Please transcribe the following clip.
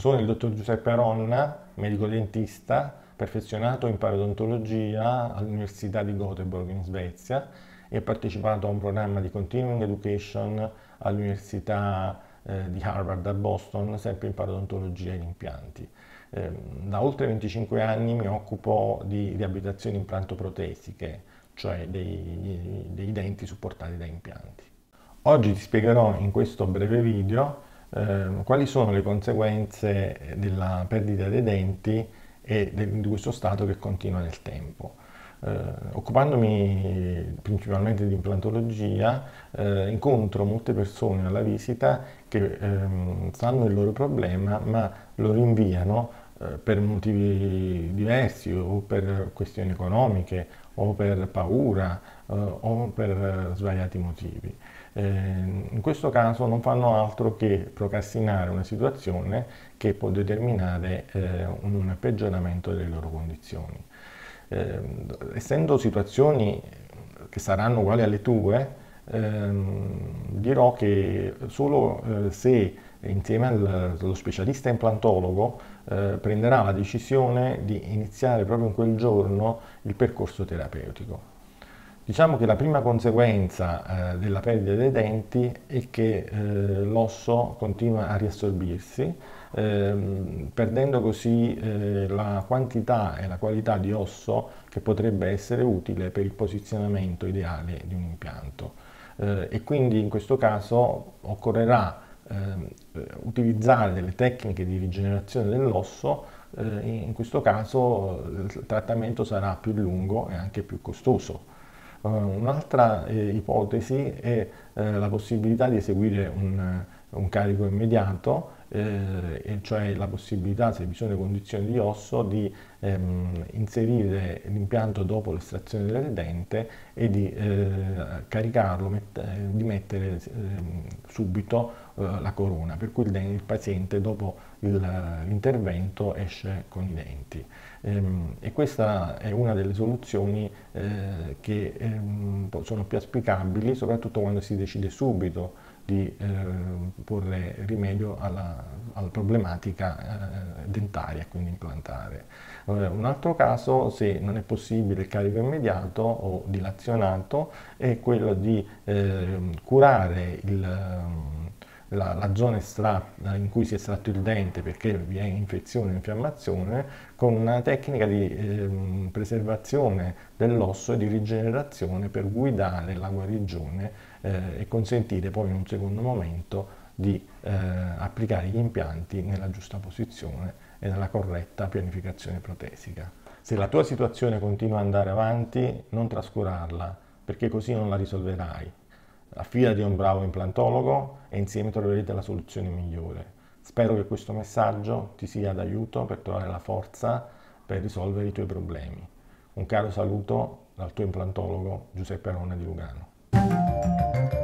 Sono il dottor Giuseppe Aronna, medico dentista, perfezionato in parodontologia all'Università di Göteborg in Svezia e ho partecipato a un programma di continuing education all'Università eh, di Harvard a Boston, sempre in parodontologia e in impianti. Ehm, da oltre 25 anni mi occupo di riabilitazione implantoprotesiche, cioè dei, dei denti supportati da impianti. Oggi ti spiegherò in questo breve video Ehm, quali sono le conseguenze della perdita dei denti e di questo stato che continua nel tempo. Eh, occupandomi principalmente di implantologia, eh, incontro molte persone alla visita che ehm, sanno il loro problema ma lo rinviano eh, per motivi diversi o per questioni economiche o per paura eh, o per svariati motivi eh, in questo caso non fanno altro che procrastinare una situazione che può determinare eh, un peggioramento delle loro condizioni. Eh, essendo situazioni che saranno uguali alle tue, ehm, dirò che solo eh, se insieme allo specialista implantologo eh, prenderà la decisione di iniziare proprio in quel giorno il percorso terapeutico. Diciamo che la prima conseguenza eh, della perdita dei denti è che eh, l'osso continua a riassorbirsi, ehm, perdendo così eh, la quantità e la qualità di osso che potrebbe essere utile per il posizionamento ideale di un impianto. Eh, e quindi in questo caso occorrerà ehm, utilizzare delle tecniche di rigenerazione dell'osso eh, in questo caso eh, il trattamento sarà più lungo e anche più costoso. Uh, un'altra eh, ipotesi è eh, la possibilità di eseguire un, eh, un carico immediato eh, cioè la possibilità, se bisogna condizioni di osso, di ehm, inserire l'impianto dopo l'estrazione del dente e di eh, caricarlo, met eh, di mettere ehm, eh, subito la corona, per cui il, il paziente dopo l'intervento esce con i denti. Ehm, e questa è una delle soluzioni eh, che ehm, sono più aspicabili, soprattutto quando si decide subito di porre rimedio alla alla problematica eh, dentaria, quindi implantare. Un altro caso, se non è possibile il carico immediato o dilazionato, è quello di eh, curare il, ehm, la, la, zona estratta in cui si è estratto il dente perché vi è infezione o infiammazione con una tecnica di eh, preservazione dell'osso e di rigenerazione per guidare la guarigione eh, e consentire poi in un secondo momento di eh, applicare gli impianti nella giusta posizione e nella corretta pianificazione protesica. Se la tua situazione continua ad andare avanti, non trascurarla, perché così non la risolverai. Affidati a un bravo implantologo e insieme troverete la soluzione migliore. Spero che questo messaggio ti sia d'aiuto per trovare la forza per risolvere i tuoi problemi. Un caro saluto dal tuo implantologo Giuseppe Arone di Lugano.